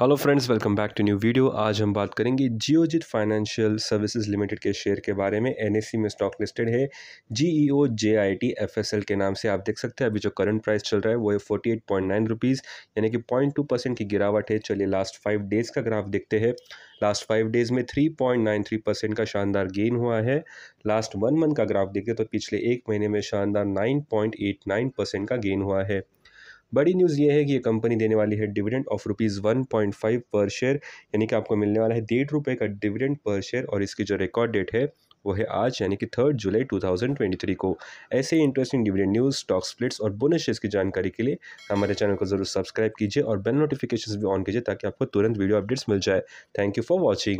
hello friends welcome back to new video आज हम बात करेंगे जियोजित फाइनेंशियल सर्विसेज लिमिटेड के शेयर के बारे में एनएससी में स्टॉक लिस्टेड है जीईओ जेआईटी एफएसएल के नाम से आप देख सकते हैं अभी जो करंट प्राइस चल रहा है वो है forty eight point nine rupees यानी कि पॉइंट टू परसेंट की गिरावट है चलिए लास्ट फाइव डेज़ का ग्राफ देखते हैं लास्ट फाइव डेज़ में three point nine three percent का शानदार गेन हुआ है लास्ट वन मंथ का ग्राफ देखते तो पिछले एक महीने में शानदार nine point eight nine percent का गेन हुआ है बड़ी न्यूज़ ये है कि ये कंपनी देने वाली है dividend of rupees one point five per share यानी कि आपको मिलने वाला है डेढ़ रुपये का डिविडेंड पर शेयर और इसकी जो रिकॉर्ड डेट है वो है आज यानी कि third July two thousand twenty three को ऐसे ही interesting dividend news stock splits और बोनस शेयर्स की जानकारी के लिए हमारे चैनल को जरूर सब्सक्राइब कीजिए और बेल नोटिफिकेशन भी ऑन कीजिए ताकि आपको तुरंत वीडियो अपडेट्स मिल जाए थैंक यू फॉर वॉचिंग